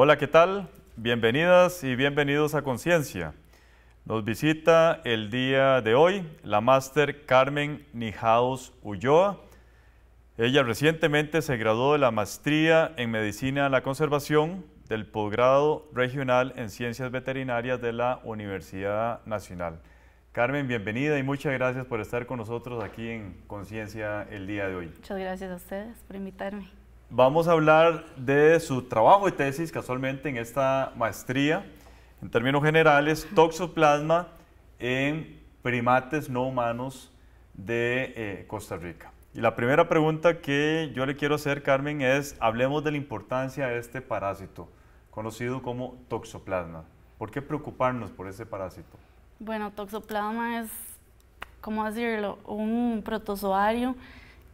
Hola, ¿qué tal? Bienvenidas y bienvenidos a Conciencia. Nos visita el día de hoy la máster Carmen Nijaus Ulloa. Ella recientemente se graduó de la maestría en Medicina de la Conservación del posgrado regional en Ciencias Veterinarias de la Universidad Nacional. Carmen, bienvenida y muchas gracias por estar con nosotros aquí en Conciencia el día de hoy. Muchas gracias a ustedes por invitarme. Vamos a hablar de su trabajo y tesis, casualmente en esta maestría, en términos generales, toxoplasma en primates no humanos de eh, Costa Rica. Y la primera pregunta que yo le quiero hacer, Carmen, es, hablemos de la importancia de este parásito, conocido como toxoplasma. ¿Por qué preocuparnos por ese parásito? Bueno, toxoplasma es, ¿cómo decirlo?, un protozoario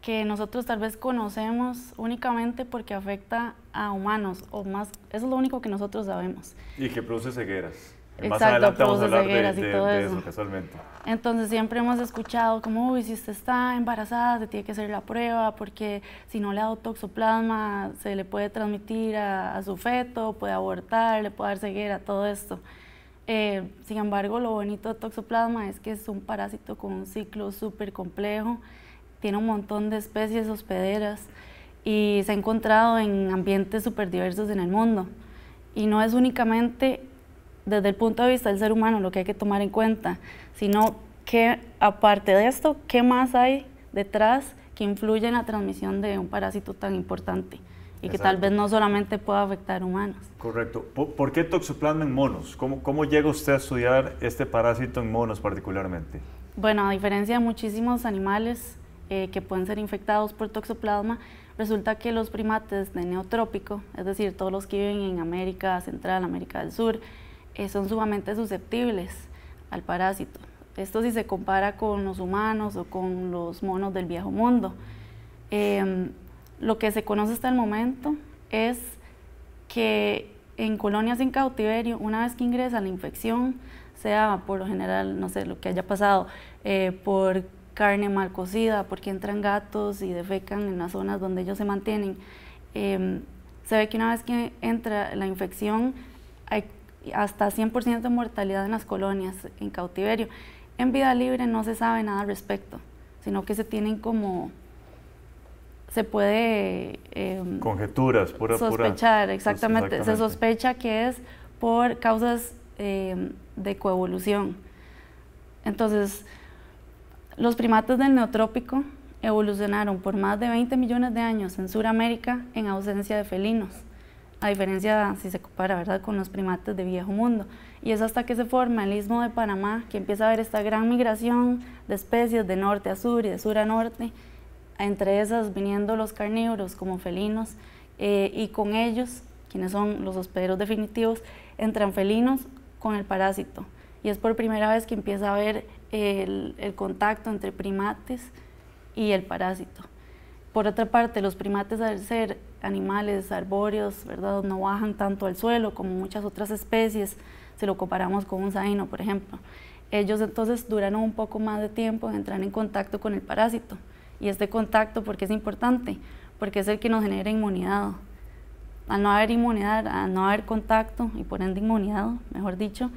que nosotros tal vez conocemos únicamente porque afecta a humanos o más, eso es lo único que nosotros sabemos. Y que produce cegueras. Exacto, más produce a y todo eso. casualmente. Entonces siempre hemos escuchado como, uy, si usted está embarazada, se tiene que hacer la prueba porque si no le ha dado toxoplasma, se le puede transmitir a, su feto, puede abortar, le puede dar ceguera, todo esto. Eh, sin embargo, lo bonito de toxoplasma es que es un parásito con un ciclo súper complejo tiene un montón de especies hospederas y se ha encontrado en ambientes súper diversos en el mundo. Y no es únicamente desde el punto de vista del ser humano lo que hay que tomar en cuenta, sino que aparte de esto, ¿qué más hay detrás que influye en la transmisión de un parásito tan importante? y que tal vez no solamente pueda afectar humanos. Correcto. ¿Por, qué toxoplasma en monos? ¿Cómo, ¿Cómo llega usted a estudiar este parásito en monos particularmente? Bueno, a diferencia de muchísimos animales, eh, que pueden ser infectados por toxoplasma, resulta que los primates de neotrópico, es decir, todos los que viven en América Central, América del Sur, eh, son sumamente susceptibles al parásito. Esto si se compara con los humanos o con los monos del viejo mundo. Em, lo que se conoce hasta el momento es que en colonias en cautiverio, una vez que ingresa la infección, sea por lo general, no sé, lo que haya pasado, eh, por carne mal cocida, porque entran gatos y defecan en las zonas donde ellos se mantienen. Em, se ve que una vez que entra la infección hay hasta 100% de mortalidad en las colonias en cautiverio. En vida libre no se sabe nada al respecto, sino que se tienen como se puede em, conjeturas por sospechar Exactamente. se sospecha que es por causas em, de coevolución entonces los primates del Neotrópico evolucionaron por más de 20 millones de años en Sudamérica en ausencia de felinos, a diferencia si se compara ¿verdad? con los primates de viejo mundo. Y es hasta que se forma el istmo de Panamá que empieza a haber esta gran migración de especies de norte a sur y de sur a norte, entre esas viniendo los carnívoros como felinos eh, y con ellos, quienes son los hospederos definitivos, entran felinos con el parásito. Y es por primera vez que empieza a haber el, contacto entre primates y el parásito. Por otra parte, los primates al ser animales arbóreos, ¿verdad? no bajan tanto al suelo como muchas otras especies, si lo comparamos con un zaino, por ejemplo. Ellos entonces duran un poco más de tiempo en entrar en contacto con el parásito. Y este contacto, ¿por qué es importante? Porque es el que nos genera inmunidad. Al no haber inmunidad, al no haber contacto y por ende inmunidad, mejor dicho,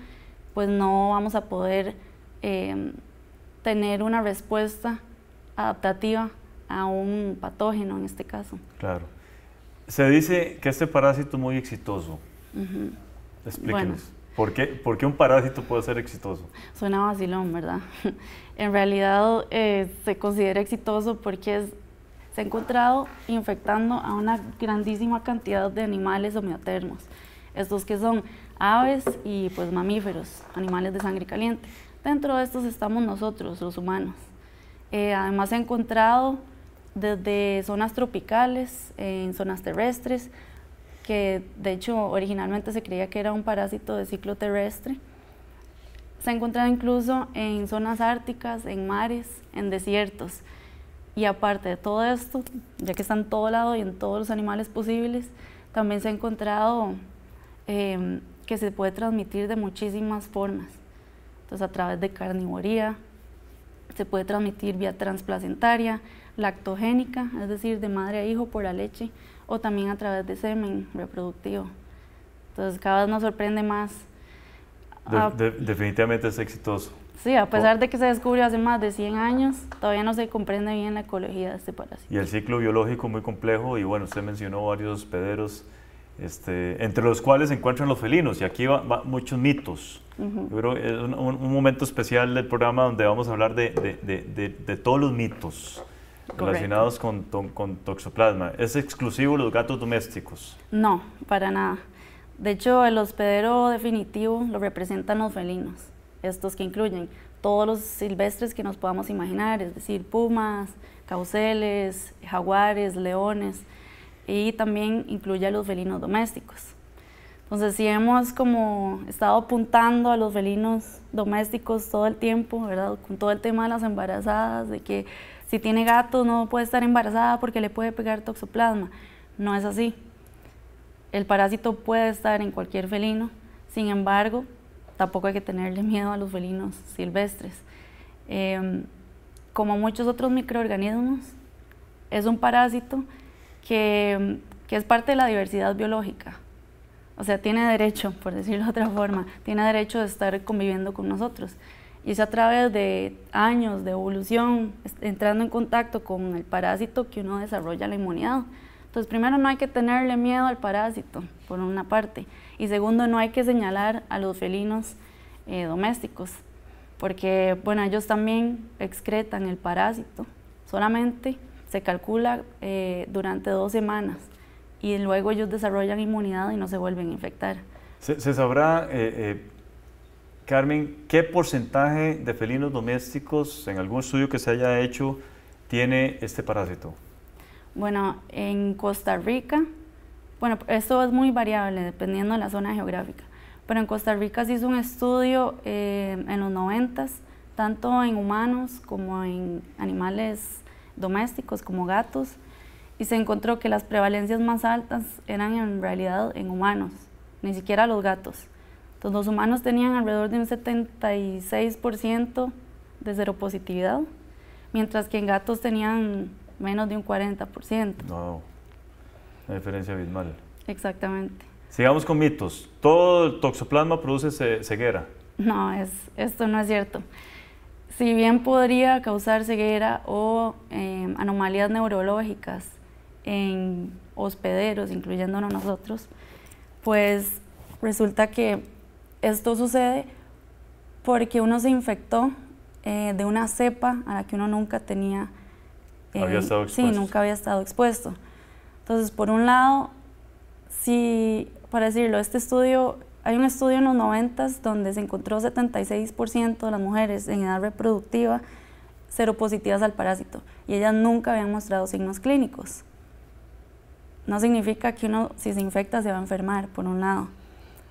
pues no vamos a poder Em, tener una respuesta adaptativa a un patógeno en este caso. Claro. Se dice que este parásito es muy exitoso. Explíquenos. ¿por, qué, ¿Por, qué, un parásito puede ser exitoso? Suena vacilón, ¿verdad? en realidad eh, se considera exitoso porque es, se ha encontrado infectando a una grandísima cantidad de animales homeotermos. Estos que son aves y pues mamíferos, animales de sangre caliente. Dentro de estos estamos nosotros, los humanos. Eh, además se ha encontrado desde zonas tropicales, en zonas terrestres, que de hecho originalmente se creía que era un parásito de ciclo terrestre. Se ha encontrado incluso en zonas árticas, en mares, en desiertos. Y aparte de todo esto, ya que está en todo lado y en todos los animales posibles, también se ha encontrado eh, que se puede transmitir de muchísimas formas. Entonces, a través de carnivoría, se puede transmitir vía transplacentaria, lactogénica, es decir, de madre a hijo por la leche, o también a través de semen reproductivo. Entonces, cada vez nos sorprende más. Ah, definitivamente es exitoso. Sí, a pesar oh. de que se descubrió hace más de 100 años, todavía no se comprende bien la ecología de este parásito. Y el ciclo biológico muy complejo, y bueno, usted mencionó varios hospederos este, entre los cuales se encuentran los felinos, y aquí va muchos mitos. es un, momento especial del programa donde vamos a hablar de, todos los mitos relacionados con, toxoplasma. ¿Es exclusivo los gatos domésticos? No, para nada. De hecho, el hospedero definitivo lo representan los felinos, estos que incluyen todos los silvestres que nos podamos imaginar, es decir, pumas, cauceles, jaguares, leones y también incluye a los felinos domésticos. Entonces, si hemos como estado apuntando a los felinos domésticos todo el tiempo, ¿verdad? Con todo el tema de las embarazadas, de que si tiene gatos no puede estar embarazada porque le puede pegar toxoplasma. No es así. El parásito puede estar en cualquier felino, sin embargo, tampoco hay que tenerle miedo a los felinos silvestres. Em, como muchos otros microorganismos, es un parásito que, es parte de la diversidad biológica. O sea, tiene derecho, por decirlo de otra forma, tiene derecho de estar conviviendo con nosotros. Y es a través de años de evolución, entrando en contacto con el parásito, que uno desarrolla la inmunidad. Entonces, primero, no hay que tenerle miedo al parásito, por una parte. Y segundo, no hay que señalar a los felinos eh, domésticos, porque, bueno, ellos también excretan el parásito, solamente se calcula eh, durante dos semanas y luego ellos desarrollan inmunidad y no se vuelven a infectar. ¿Se, sabrá, eh, eh, Carmen, qué porcentaje de felinos domésticos en algún estudio que se haya hecho tiene este parásito? Bueno, en Costa Rica, bueno, esto es muy variable dependiendo de la zona geográfica, pero en Costa Rica se hizo un estudio en los 90, tanto en humanos como en animales domésticos como gatos y se encontró que las prevalencias más altas eran en realidad en humanos, ni siquiera los gatos. Entonces los humanos tenían alrededor de un 76% de seropositividad, mientras que en gatos tenían menos de un 40%. Wow, una diferencia abismal. Exactamente. Sigamos con mitos. ¿Todo el toxoplasma produce ceguera? No, es, esto no es cierto si bien podría causar ceguera o em, anomalías neurológicas en hospederos, incluyéndonos nosotros, pues resulta que esto sucede porque uno se infectó eh, de una cepa a la que uno nunca tenía... Eh, expuesto. Sí, nunca había estado expuesto. Entonces, por un lado, si, para decirlo, este estudio hay un estudio en los 90 donde se encontró 76% de las mujeres en edad reproductiva seropositivas al parásito y ellas nunca habían mostrado signos clínicos. No significa que uno si se infecta se va a enfermar, por un lado.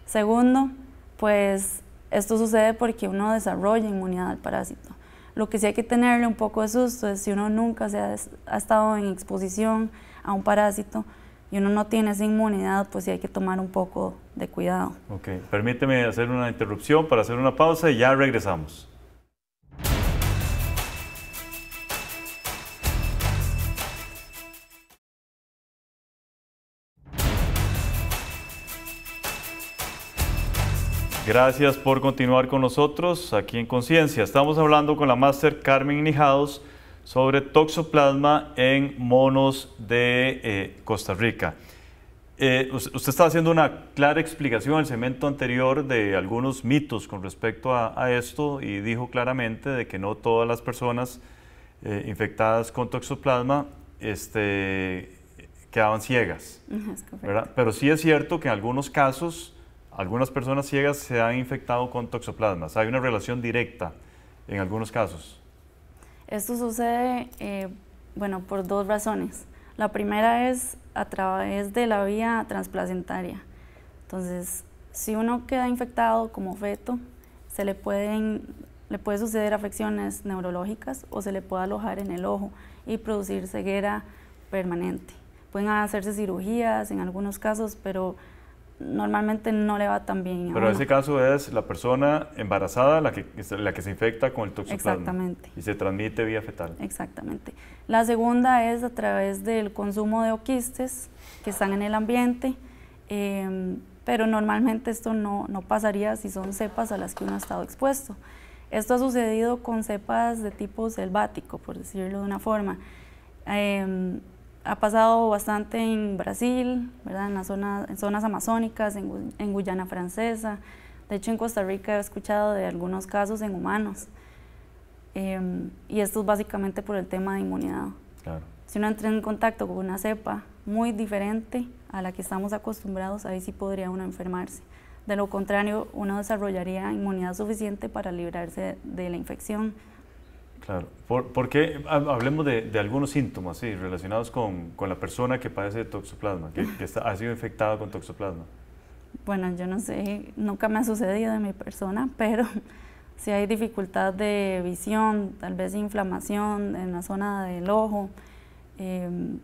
Segundo, pues esto sucede porque uno desarrolla inmunidad al parásito. Lo que sí hay que tenerle un poco de susto es si uno nunca se ha estado en exposición a un parásito, y uno no tiene esa inmunidad, pues sí hay que tomar un poco de cuidado. Ok, permíteme hacer una interrupción para hacer una pausa y ya regresamos. Gracias por continuar con nosotros aquí en Conciencia. Estamos hablando con la máster Carmen Nijados sobre toxoplasma en monos de eh, Costa Rica. Eh, usted está haciendo una clara explicación en el segmento anterior de algunos mitos con respecto a, esto y dijo claramente de que no todas las personas eh, infectadas con toxoplasma este, quedaban ciegas. Pero sí es cierto que en algunos casos algunas personas ciegas se han infectado con toxoplasma, Hay una relación directa en algunos casos. Esto sucede, eh, bueno, por dos razones. La primera es a través de la vía transplacentaria. Entonces, si uno queda infectado como feto, se le pueden le puede suceder afecciones neurológicas o se le puede alojar en el ojo y producir ceguera permanente. Pueden hacerse cirugías en algunos casos, pero normalmente no le va tan bien. Pero en ese caso es la persona embarazada la que, la que se infecta con el toxoplasma. Exactamente. Y se transmite vía fetal. Exactamente. La segunda es a través del consumo de oquistes que están en el ambiente, em, pero normalmente esto no, pasaría si son cepas a las que uno ha estado expuesto. Esto ha sucedido con cepas de tipo selvático, por decirlo de una forma. Em, ha pasado bastante en Brasil, ¿verdad? en, zonas, zonas amazónicas, en, Guyana francesa. De hecho, en Costa Rica he escuchado de algunos casos en humanos. Em, y esto es básicamente por el tema de inmunidad. Claro. Si uno entra en contacto con una cepa muy diferente a la que estamos acostumbrados, ahí sí podría uno enfermarse. De lo contrario, uno desarrollaría inmunidad suficiente para librarse de la infección. Claro, Por, porque hablemos de, algunos síntomas sí, relacionados con, con, la persona que padece de toxoplasma, que, ha sido infectada con toxoplasma. Bueno, yo no sé, nunca me ha sucedido en mi persona, pero si hay dificultad de visión, tal vez inflamación en la zona del ojo. Em,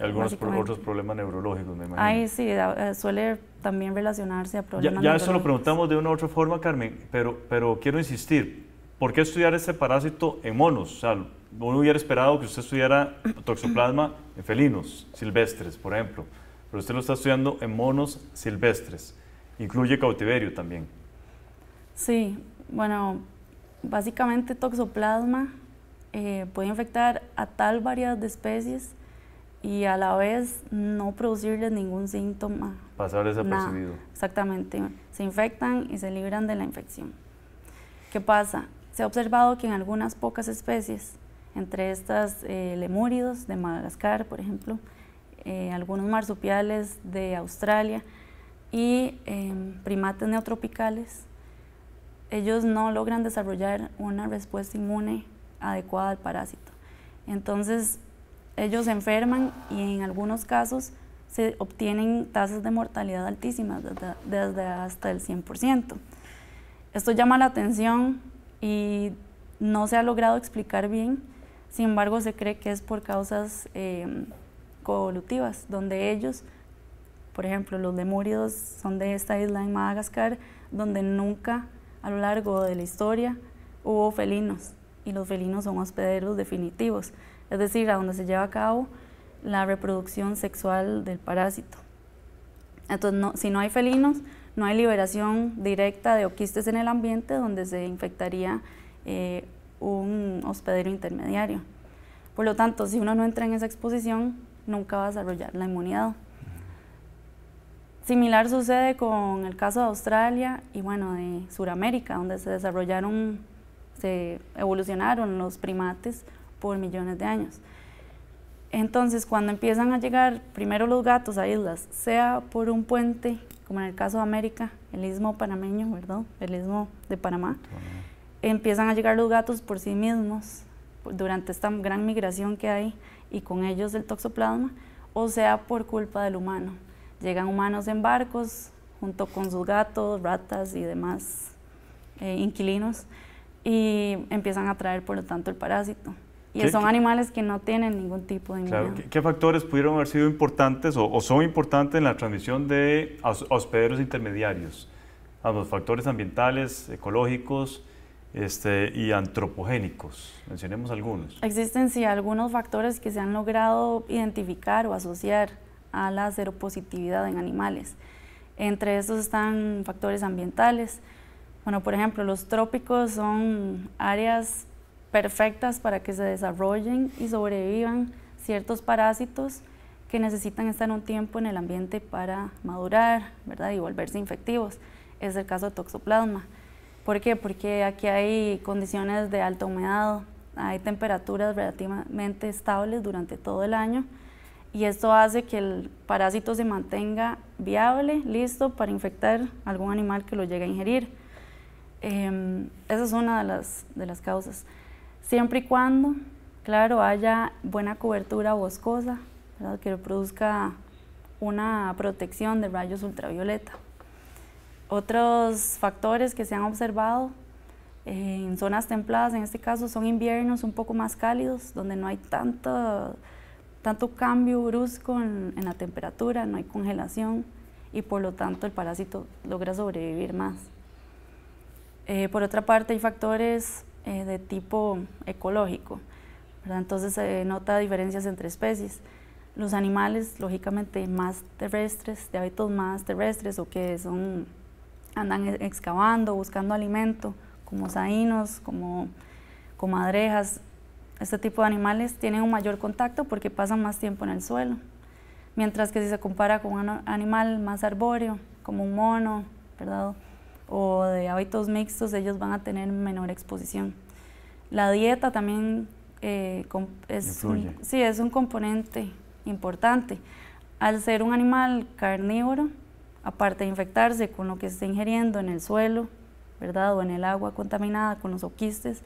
algunos otros problemas neurológicos, me imagino. sí, eh, suele también relacionarse a problemas Ya, ya eso lo preguntamos de una u otra forma, Carmen, pero, pero quiero insistir, ¿Por qué estudiar ese parásito en monos? O sea, uno hubiera esperado que usted estudiara toxoplasma en felinos silvestres, por ejemplo, pero usted lo está estudiando en monos silvestres. Incluye cautiverio también. Sí, bueno, básicamente toxoplasma eh, puede infectar a tal variedad de especies y a la vez no producirles ningún síntoma. Pasar desapercibido. Exactamente. Se infectan y se libran de la infección. ¿Qué pasa? Se ha observado que en algunas pocas especies, entre estas eh, lemúridos de Madagascar, por ejemplo, eh, algunos marsupiales de Australia y em, primates neotropicales, ellos no logran desarrollar una respuesta inmune adecuada al parásito. Entonces, ellos enferman y en algunos casos se obtienen tasas de mortalidad altísimas, desde, hasta el 100%. Esto llama la atención y no se ha logrado explicar bien, sin embargo se cree que es por causas eh, donde ellos, por ejemplo, los lemurios son de esta isla en Madagascar, donde nunca a lo largo de la historia hubo felinos y los felinos son hospederos definitivos, es decir, a donde se lleva a cabo la reproducción sexual del parásito. Entonces, si no hay felinos, no hay liberación directa de oquistes en el ambiente donde se infectaría eh, un hospedero intermediario. Por lo tanto, si uno no entra en esa exposición, nunca va a desarrollar la inmunidad. Similar sucede con el caso de Australia y bueno, de Sudamérica, donde se desarrollaron, se evolucionaron los primates por millones de años. Entonces, cuando empiezan a llegar primero los gatos a islas, sea por un puente como en el caso de América, el istmo panameño, ¿verdad? El istmo de Panamá, ah. empiezan a llegar los gatos por sí mismos durante esta gran migración que hay y con ellos el toxoplasma, o sea, por culpa del humano. Llegan humanos en barcos junto con sus gatos, ratas y demás eh, inquilinos y empiezan a traer, por lo tanto, el parásito. Y son animales que no tienen ningún tipo de ¿Qué, factores pudieron haber sido importantes o, son importantes en la transmisión de hospederos intermediarios? A los factores ambientales, ecológicos, este, y antropogénicos. Mencionemos algunos. Existen sí algunos factores que se han logrado identificar o asociar a la seropositividad en animales. Entre estos están factores ambientales. Bueno, por ejemplo, los trópicos son áreas perfectas para que se desarrollen y sobrevivan ciertos parásitos que necesitan estar un tiempo en el ambiente para madurar y volverse infectivos. Es el caso de toxoplasma. ¿Por qué? Porque aquí hay condiciones de alta humedad, hay temperaturas relativamente estables durante todo el año y esto hace que el parásito se mantenga viable, listo para infectar algún animal que lo llegue a ingerir. Em, esa es una de las causas siempre y cuando, claro, haya buena cobertura boscosa, que produzca una protección de rayos ultravioleta. Otros factores que se han observado eh, en zonas templadas, en este caso, son inviernos un poco más cálidos, donde no hay tanto, tanto cambio brusco en, la temperatura, no hay congelación y por lo tanto el parásito logra sobrevivir más. Eh, por otra parte, hay factores eh, de tipo ecológico. Entonces se nota diferencias entre especies. Los animales, lógicamente, más terrestres, de hábitos más terrestres o que son, andan e, excavando, buscando alimento, como saínos, como comadrejas, este tipo de animales tienen un mayor contacto porque pasan más tiempo en el suelo. Mientras que si se compara con un animal más arbóreo, como un mono, ¿verdad? o de hábitos mixtos, ellos van a tener menor exposición. La dieta también eh, es, un, es un componente importante. Al ser un animal carnívoro, aparte de infectarse con lo que está ingiriendo en el suelo, ¿verdad? O en el agua contaminada con los oquistes,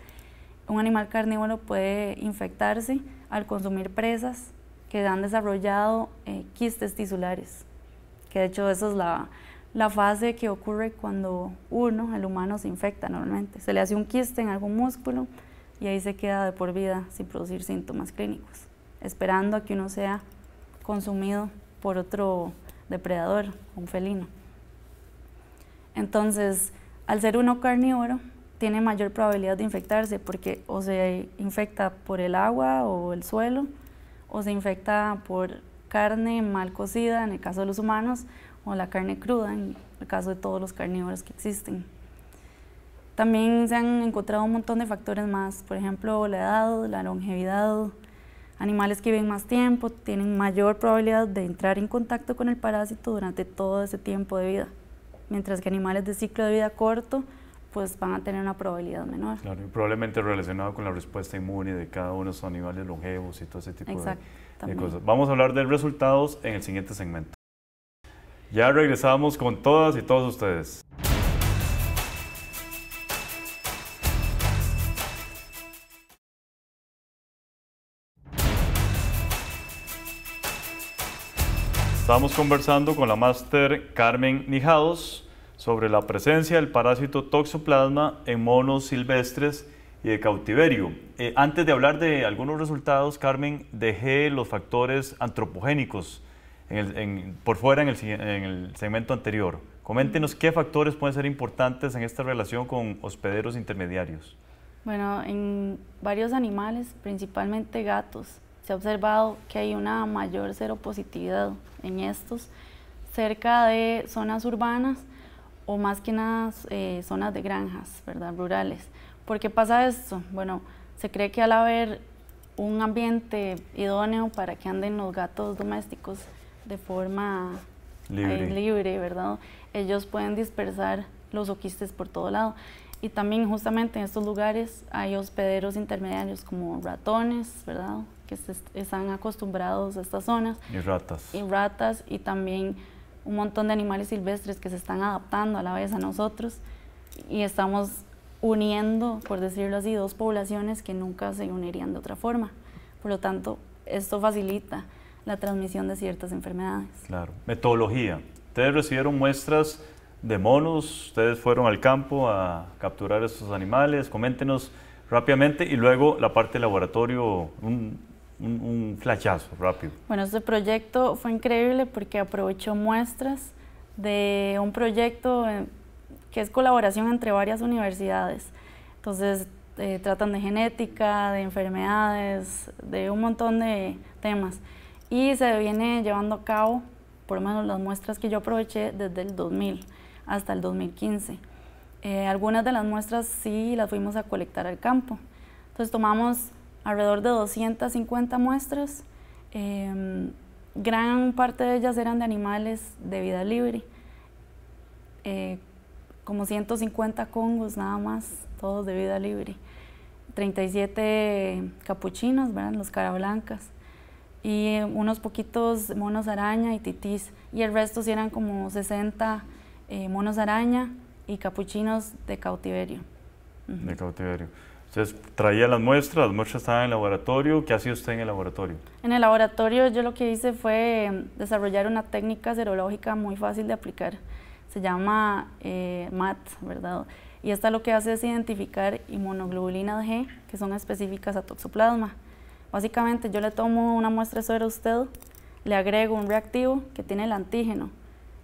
un animal carnívoro puede infectarse al consumir presas que han desarrollado eh, quistes tisulares, que de hecho eso es la, la fase que ocurre cuando uno, el humano, se infecta normalmente. Se le hace un quiste en algún músculo y ahí se queda de por vida sin producir síntomas clínicos, esperando a que uno sea consumido por otro depredador, un felino. Entonces, al ser uno carnívoro, tiene mayor probabilidad de infectarse porque o se infecta por el agua o el suelo, o se infecta por carne mal cocida, en el caso de los humanos, o la carne cruda, en el caso de todos los carnívoros que existen. También se han encontrado un montón de factores más, por ejemplo, la edad, la longevidad, animales que viven más tiempo tienen mayor probabilidad de entrar en contacto con el parásito durante todo ese tiempo de vida, mientras que animales de ciclo de vida corto pues van a tener una probabilidad menor. probablemente relacionado con la respuesta inmune de cada uno de esos animales longevos y todo ese tipo de cosas. Vamos a hablar de resultados en el siguiente segmento. Ya regresamos con todas y todos ustedes. Estamos conversando con la máster Carmen Nijados sobre la presencia del parásito toxoplasma en monos silvestres y de cautiverio. Eh, antes de hablar de algunos resultados, Carmen, dejé los factores antropogénicos por fuera en el, segmento anterior. Coméntenos qué factores pueden ser importantes en esta relación con hospederos intermediarios. Bueno, en varios animales, principalmente gatos, se ha observado que hay una mayor seropositividad en estos cerca de zonas urbanas o más que nada eh, zonas de granjas, ¿verdad? Rurales. ¿Por qué pasa esto? Bueno, se cree que al haber un ambiente idóneo para que anden los gatos domésticos de forma eh, libre. ¿verdad? Ellos pueden dispersar los oquistes por todo lado. Y también justamente en estos lugares hay hospederos intermediarios como ratones, ¿verdad? Que están acostumbrados a estas zonas. Y ratas. Y ratas y también un montón de animales silvestres que se están adaptando a la vez a nosotros y estamos uniendo, por decirlo así, dos poblaciones que nunca se unirían de otra forma. Por lo tanto, esto facilita la transmisión de ciertas enfermedades. Claro. Metodología. Ustedes recibieron muestras de monos, ustedes fueron al campo a capturar estos animales. Coméntenos rápidamente y luego la parte laboratorio, un, un, rápido. Bueno, este proyecto fue increíble porque aprovechó muestras de un proyecto eh, que es colaboración entre varias universidades. Entonces, eh, tratan de genética, de enfermedades, de un montón de temas y se viene llevando a cabo, por lo menos las muestras que yo aproveché desde el 2000 hasta el 2015. Eh, algunas de las muestras sí las fuimos a colectar al campo. Entonces tomamos alrededor de 250 muestras, em, gran parte de ellas eran de animales de vida libre, eh, como 150 congos nada más, todos de vida libre, 37 capuchinos, los cara blancas y unos poquitos monos araña y titís. Y el resto sí eran como 60 eh, monos araña y capuchinos de cautiverio. De cautiverio. Entonces traía las muestras, las muestras estaban en el laboratorio. ¿Qué hacía usted en el laboratorio? En el laboratorio yo lo que hice fue em, desarrollar una técnica serológica muy fácil de aplicar. Se llama eh, MAT, ¿verdad? Y esta lo que hace es identificar inmunoglobulinas G, que son específicas a toxoplasma. Básicamente yo le tomo una muestra de suero a usted, le agrego un reactivo que tiene el antígeno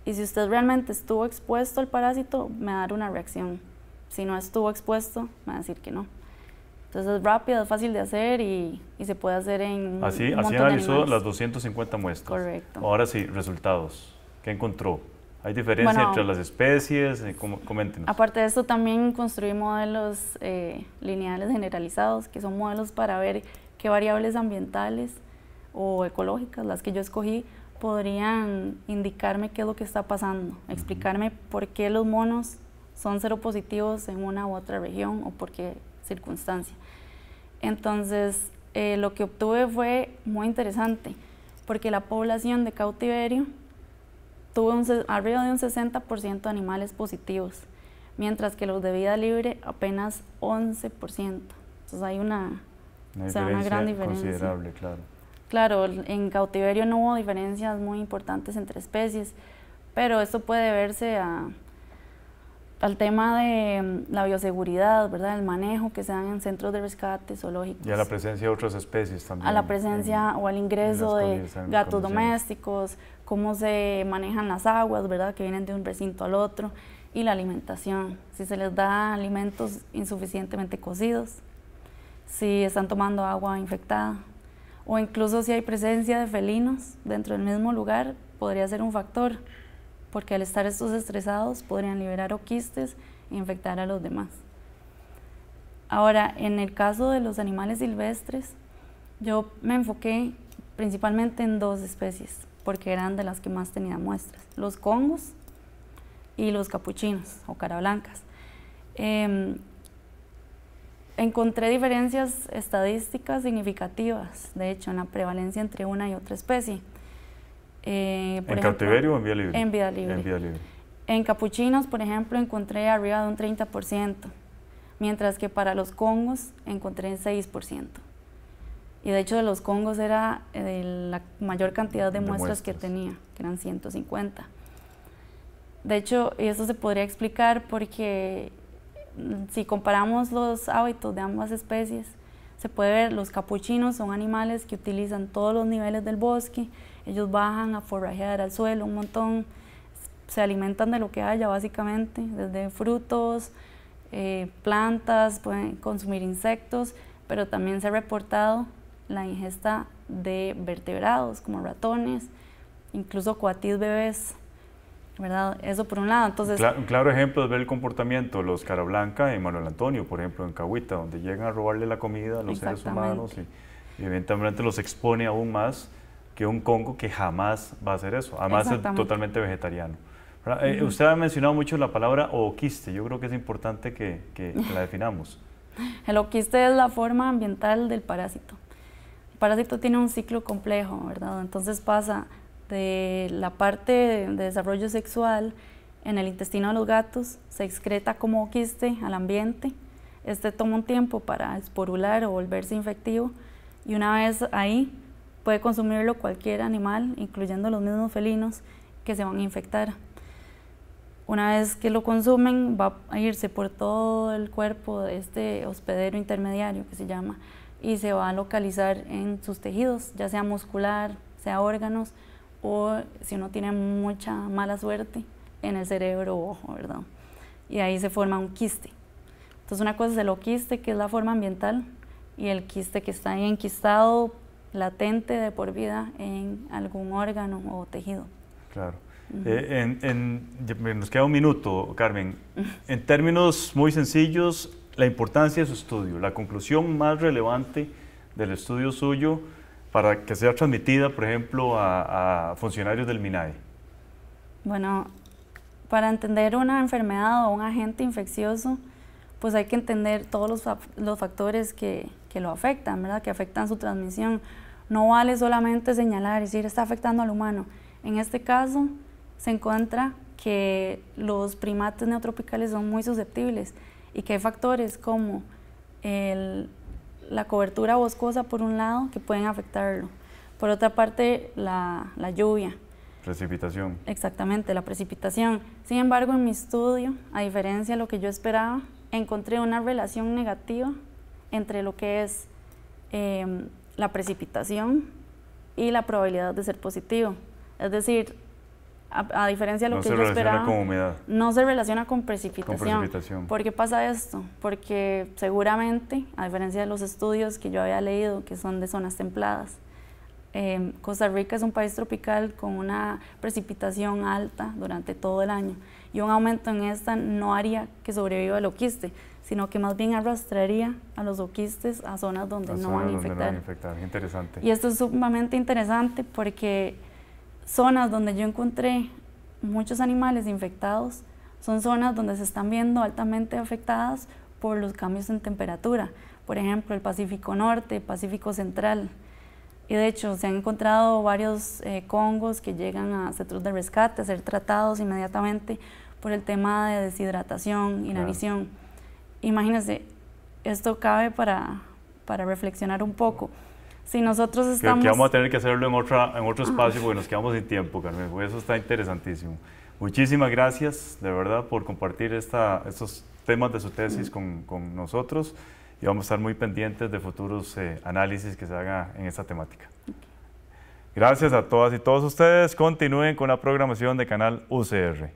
y si usted realmente estuvo expuesto al parásito me va a dar una reacción. Si no estuvo expuesto me va a decir que no. Entonces es rápido, es fácil de hacer y, y se puede hacer en... Así, así analizó las 250 muestras. Correcto. Ahora sí, resultados. ¿Qué encontró? ¿Hay diferencia entre las especies? Eh, Coméntenos. Aparte de eso, también construí modelos eh, lineales generalizados, que son modelos para ver qué variables ambientales o ecológicas, las que yo escogí, podrían indicarme qué es lo que está pasando, explicarme por qué los monos son cero positivos en una u otra región o por qué circunstancia. Entonces, eh, lo que obtuve fue muy interesante, porque la población de cautiverio tuvo arriba de un 60% de animales positivos, mientras que los de vida libre apenas 11%. Entonces hay una, o una gran diferencia. Considerable, claro. Claro, en cautiverio no hubo diferencias muy importantes entre especies, pero esto puede verse a, al tema de mm, la bioseguridad, ¿verdad? El manejo que se dan en centros de rescate zoológicos. Y a la presencia de otras especies también. A la presencia o al ingreso de gatos domésticos, cómo se manejan las aguas, ¿verdad? Que vienen de un recinto al otro y la alimentación. Si se les da alimentos insuficientemente cocidos, si están tomando agua infectada o incluso si hay presencia de felinos dentro del mismo lugar, podría ser un factor, porque al estar estos estresados podrían liberar oquistes e infectar a los demás. Ahora, en el caso de los animales silvestres, yo me enfoqué principalmente en dos especies, porque eran de las que más tenía muestras, los congos y los capuchinos o carablancas. Eh, em, encontré diferencias estadísticas significativas, de hecho, en la prevalencia entre una y otra especie. Eh, ¿En cautiverio o en vía libre? En vida libre. En vida libre. En capuchinos, por ejemplo, encontré arriba de un 30%, mientras que para los congos encontré un 6%. Y de hecho de los congos era eh, la mayor cantidad de, muestras, que tenía, que eran 150. De hecho, y esto se podría explicar porque si comparamos los hábitos de ambas especies, se puede ver, los capuchinos son animales que utilizan todos los niveles del bosque, ellos bajan a forrajear al suelo un montón, se alimentan de lo que haya básicamente, desde frutos, eh, plantas, pueden consumir insectos, pero también se ha reportado la ingesta de vertebrados como ratones, incluso coatis bebés ¿verdad? Eso por un lado. Entonces, claro, un claro ejemplo es ver el comportamiento de los cara blanca y Manuel Antonio, por ejemplo, en Cahuita, donde llegan a robarle la comida a los seres humanos y, y, evidentemente los expone aún más que un Congo que jamás va a hacer eso, además es totalmente vegetariano. Eh, usted ha mencionado mucho la palabra oquiste, yo creo que es importante que, la definamos. el oquiste es la forma ambiental del parásito. El parásito tiene un ciclo complejo, ¿verdad? Entonces pasa de la parte de desarrollo sexual en el intestino de los gatos, se excreta como quiste al ambiente. Este toma un tiempo para esporular o volverse infectivo y una vez ahí puede consumirlo cualquier animal, incluyendo los mismos felinos que se van a infectar. Una vez que lo consumen va a irse por todo el cuerpo de este hospedero intermediario que se llama y se va a localizar en sus tejidos, ya sea muscular, sea órganos o si uno tiene mucha mala suerte en el cerebro o ojo, ¿verdad? Y ahí se forma un quiste. Entonces una cosa es el oquiste, que es la forma ambiental, y el quiste que está ahí enquistado, latente de por vida en algún órgano o tejido. Claro. Eh, nos queda un minuto, Carmen. En términos muy sencillos, la importancia de su estudio, la conclusión más relevante del estudio suyo, para que sea transmitida, por ejemplo, a, funcionarios del MINAE? Bueno, para entender una enfermedad o un agente infeccioso, pues hay que entender todos los, factores que, que, lo afectan, ¿verdad? que afectan su transmisión. No vale solamente señalar y decir está afectando al humano. En este caso se encuentra que los primates neotropicales son muy susceptibles y que hay factores como el, la cobertura boscosa por un lado, que pueden afectarlo. Por otra parte, la, lluvia. Precipitación. Exactamente, la precipitación. Sin embargo, en mi estudio, a diferencia de lo que yo esperaba, encontré una relación negativa entre lo que es em, la precipitación y la probabilidad de ser positivo. Es decir, a, diferencia de lo no que yo esperaba. No se relaciona con humedad. No se relaciona con precipitación. ¿Por qué pasa esto? Porque seguramente, a diferencia de los estudios que yo había leído, que son de zonas templadas, em, Costa Rica es un país tropical con una precipitación alta durante todo el año y un aumento en esta no haría que sobreviva el oquiste, sino que más bien arrastraría a los oquistes a zonas donde, no, van a infectar. Interesante. Y esto es sumamente interesante porque zonas donde yo encontré muchos animales infectados son zonas donde se están viendo altamente afectadas por los cambios en temperatura, por ejemplo el Pacífico Norte, Pacífico Central. Y de hecho se han encontrado varios eh, congos que llegan a centros de rescate a ser tratados inmediatamente por el tema de deshidratación, inanición. Imagínense, esto cabe para, para reflexionar un poco si nosotros estamos... Que, vamos a tener que hacerlo en, otra, en otro ah. espacio porque nos quedamos sin tiempo, Carmen. Pues eso está interesantísimo. Muchísimas gracias, de verdad, por compartir esta, estos temas de su tesis con, con nosotros y vamos a estar muy pendientes de futuros eh, análisis que se haga en esta temática. Gracias a todas y todos ustedes. Continúen con la programación de Canal UCR.